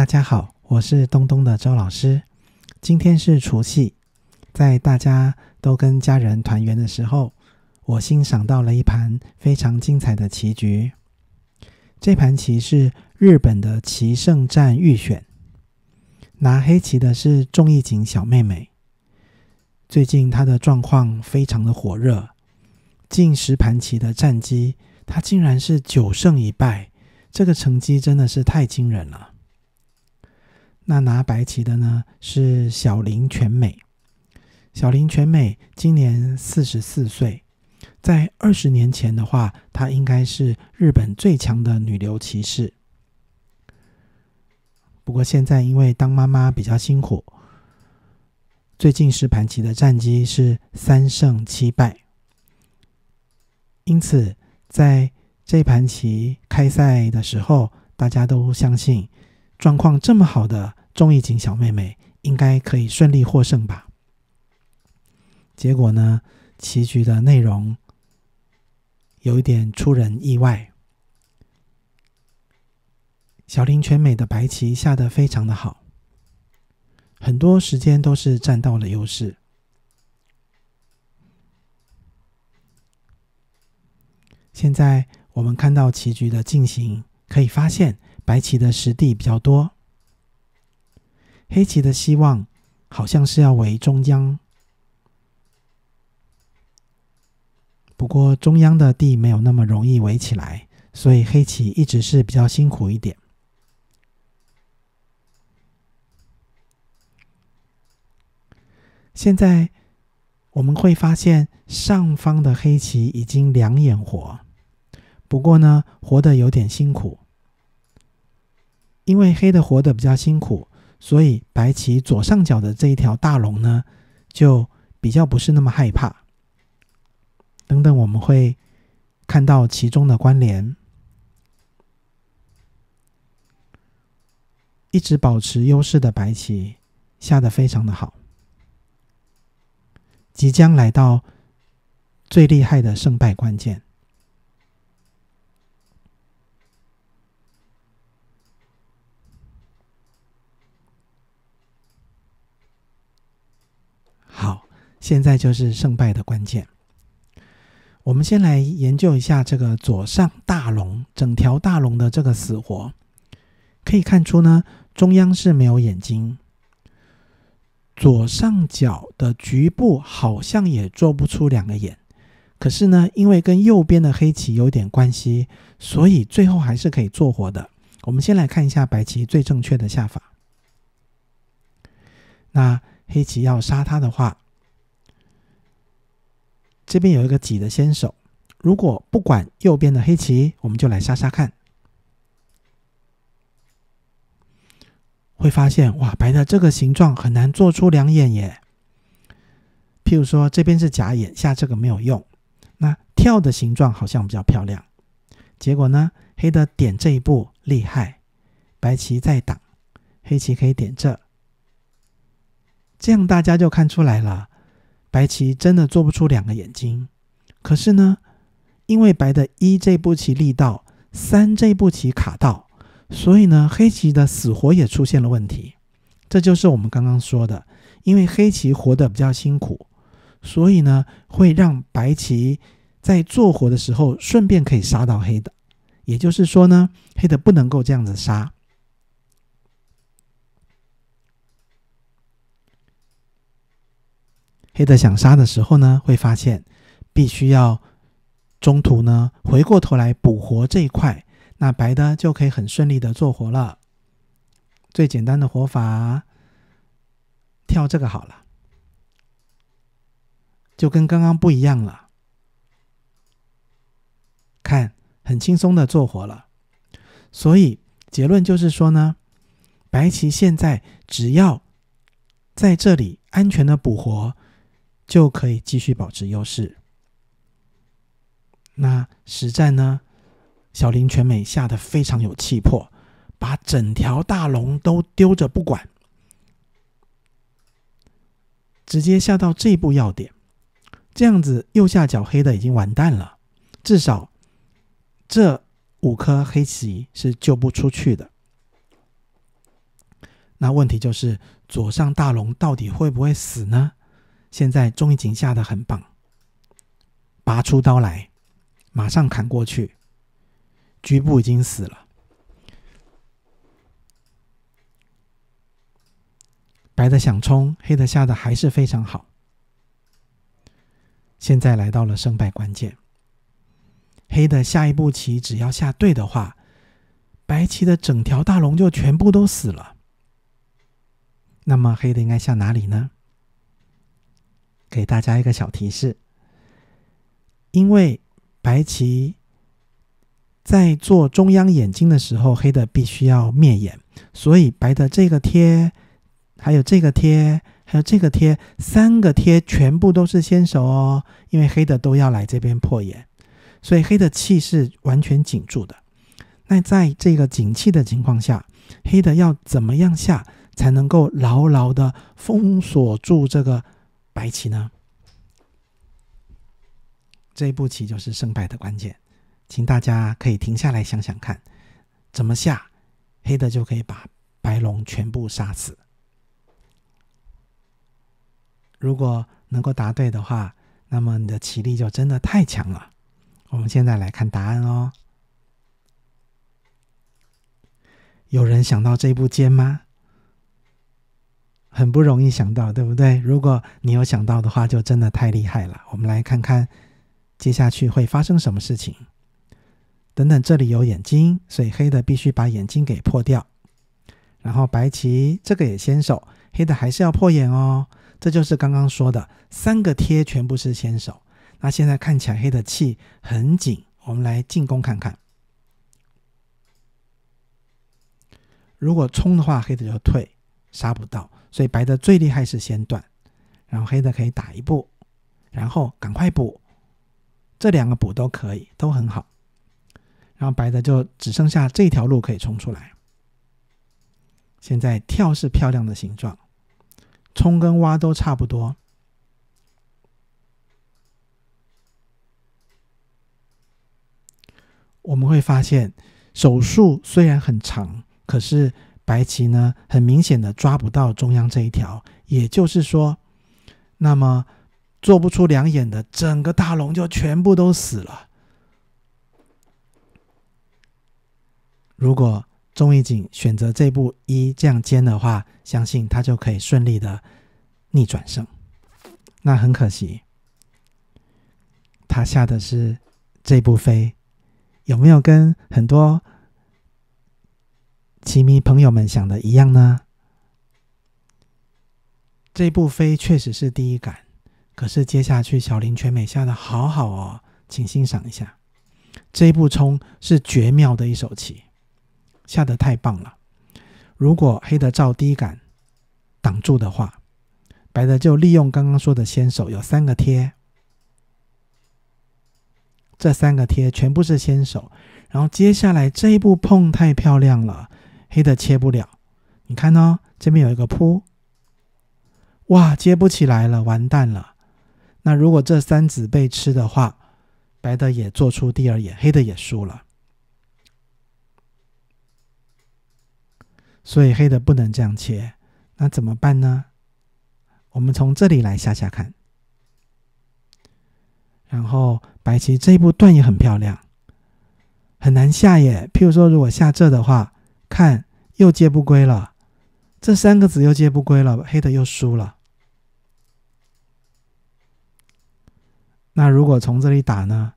大家好，我是东东的周老师。今天是除夕，在大家都跟家人团圆的时候，我欣赏到了一盘非常精彩的棋局。这盘棋是日本的棋圣战预选，拿黑棋的是仲义景小妹妹。最近她的状况非常的火热，近十盘棋的战绩，她竟然是九胜一败，这个成绩真的是太惊人了。那拿白棋的呢？是小林全美。小林全美今年四十四岁，在二十年前的话，她应该是日本最强的女流骑士。不过现在因为当妈妈比较辛苦，最近十盘棋的战绩是三胜七败。因此，在这盘棋开赛的时候，大家都相信状况这么好的。宋一景小妹妹应该可以顺利获胜吧？结果呢？棋局的内容有一点出人意外。小林全美的白棋下得非常的好，很多时间都是占到了优势。现在我们看到棋局的进行，可以发现白棋的实地比较多。黑棋的希望好像是要围中央，不过中央的地没有那么容易围起来，所以黑棋一直是比较辛苦一点。现在我们会发现上方的黑棋已经两眼活，不过呢，活的有点辛苦，因为黑的活的比较辛苦。所以白棋左上角的这一条大龙呢，就比较不是那么害怕。等等，我们会看到其中的关联。一直保持优势的白棋下的非常的好，即将来到最厉害的胜败关键。现在就是胜败的关键。我们先来研究一下这个左上大龙，整条大龙的这个死活。可以看出呢，中央是没有眼睛，左上角的局部好像也做不出两个眼。可是呢，因为跟右边的黑棋有点关系，所以最后还是可以做活的。我们先来看一下白棋最正确的下法。那黑棋要杀它的话。这边有一个挤的先手，如果不管右边的黑棋，我们就来杀杀看，会发现哇，白的这个形状很难做出两眼耶。譬如说这边是假眼，下这个没有用，那跳的形状好像比较漂亮。结果呢，黑的点这一步厉害，白棋在挡，黑棋可以点这，这样大家就看出来了。白棋真的做不出两个眼睛，可是呢，因为白的一这步棋力道，三这步棋卡到，所以呢，黑棋的死活也出现了问题。这就是我们刚刚说的，因为黑棋活得比较辛苦，所以呢，会让白棋在做活的时候顺便可以杀到黑的。也就是说呢，黑的不能够这样子杀。黑的想杀的时候呢，会发现必须要中途呢回过头来补活这一块，那白的就可以很顺利的做活了。最简单的活法，跳这个好了，就跟刚刚不一样了。看，很轻松的做活了。所以结论就是说呢，白棋现在只要在这里安全的补活。就可以继续保持优势。那实战呢？小林全美下的非常有气魄，把整条大龙都丢着不管，直接下到这一步要点。这样子右下角黑的已经完蛋了，至少这五颗黑棋是救不出去的。那问题就是左上大龙到底会不会死呢？现在，钟玉井下的很棒，拔出刀来，马上砍过去，局部已经死了。白的想冲，黑的下的还是非常好。现在来到了胜败关键，黑的下一步棋只要下对的话，白棋的整条大龙就全部都死了。那么黑的应该下哪里呢？给大家一个小提示：因为白棋在做中央眼睛的时候，黑的必须要灭眼，所以白的这个贴，还有这个贴，还有这个贴，三个贴全部都是先手哦。因为黑的都要来这边破眼，所以黑的气是完全紧住的。那在这个紧气的情况下，黑的要怎么样下才能够牢牢的封锁住这个？白棋呢？这一步棋就是胜败的关键，请大家可以停下来想想看，怎么下黑的就可以把白龙全部杀死。如果能够答对的话，那么你的棋力就真的太强了。我们现在来看答案哦。有人想到这一步尖吗？很不容易想到，对不对？如果你有想到的话，就真的太厉害了。我们来看看接下去会发生什么事情。等等，这里有眼睛，所以黑的必须把眼睛给破掉。然后白棋这个也先手，黑的还是要破眼哦。这就是刚刚说的三个贴全部是先手。那现在看起来黑的气很紧，我们来进攻看看。如果冲的话，黑的就退，杀不到。所以白的最厉害是先断，然后黑的可以打一步，然后赶快补，这两个补都可以，都很好。然后白的就只剩下这条路可以冲出来。现在跳是漂亮的形状，冲跟挖都差不多。我们会发现手术虽然很长，可是。白棋呢，很明显的抓不到中央这一条，也就是说，那么做不出两眼的，整个大龙就全部都死了。如果钟逸景选择这步一这样尖的话，相信他就可以顺利的逆转胜。那很可惜，他下的是这步飞，有没有跟很多？棋迷朋友们想的一样呢。这一步飞确实是第一感，可是接下去小林全美下的好好哦，请欣赏一下。这一步冲是绝妙的一手棋，下的太棒了。如果黑的照低感挡住的话，白的就利用刚刚说的先手有三个贴，这三个贴全部是先手，然后接下来这一步碰太漂亮了。黑的切不了，你看哦，这边有一个扑，哇，接不起来了，完蛋了。那如果这三子被吃的话，白的也做出第二眼，黑的也输了。所以黑的不能这样切，那怎么办呢？我们从这里来下下看，然后白棋这一步断也很漂亮，很难下耶。譬如说，如果下这的话。看，又接不归了，这三个子又接不归了，黑的又输了。那如果从这里打呢，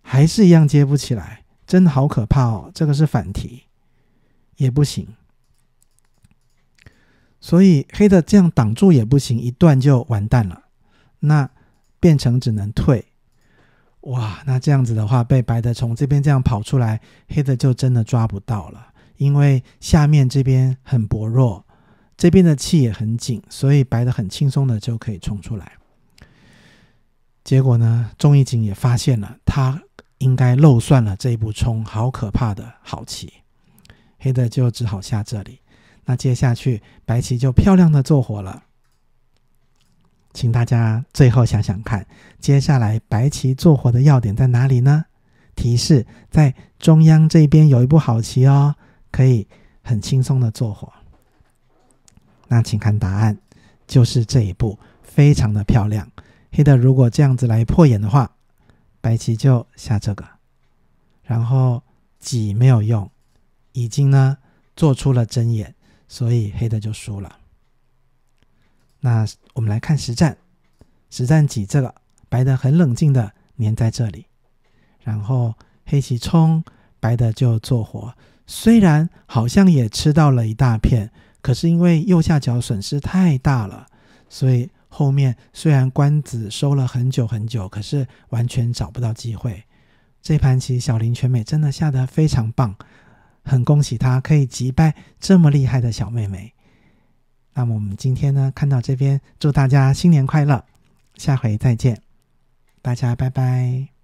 还是一样接不起来，真的好可怕哦！这个是反提，也不行。所以黑的这样挡住也不行，一断就完蛋了。那变成只能退，哇！那这样子的话，被白的从这边这样跑出来，黑的就真的抓不到了。因为下面这边很薄弱，这边的气也很紧，所以白的很轻松的就可以冲出来。结果呢，中义景也发现了他应该漏算了这一步冲，好可怕的好棋。黑的就只好下这里。那接下去白棋就漂亮的做活了。请大家最后想想看，接下来白棋做活的要点在哪里呢？提示在中央这边有一步好棋哦。可以很轻松的做活，那请看答案，就是这一步非常的漂亮。黑的如果这样子来破眼的话，白棋就下这个，然后挤没有用，已经呢做出了针眼，所以黑的就输了。那我们来看实战，实战挤这个，白的很冷静的粘在这里，然后黑棋冲，白的就做活。虽然好像也吃到了一大片，可是因为右下角损失太大了，所以后面虽然官子收了很久很久，可是完全找不到机会。这盘棋小林全美真的下得非常棒，很恭喜她可以击败这么厉害的小妹妹。那么我们今天呢，看到这边，祝大家新年快乐，下回再见，大家拜拜。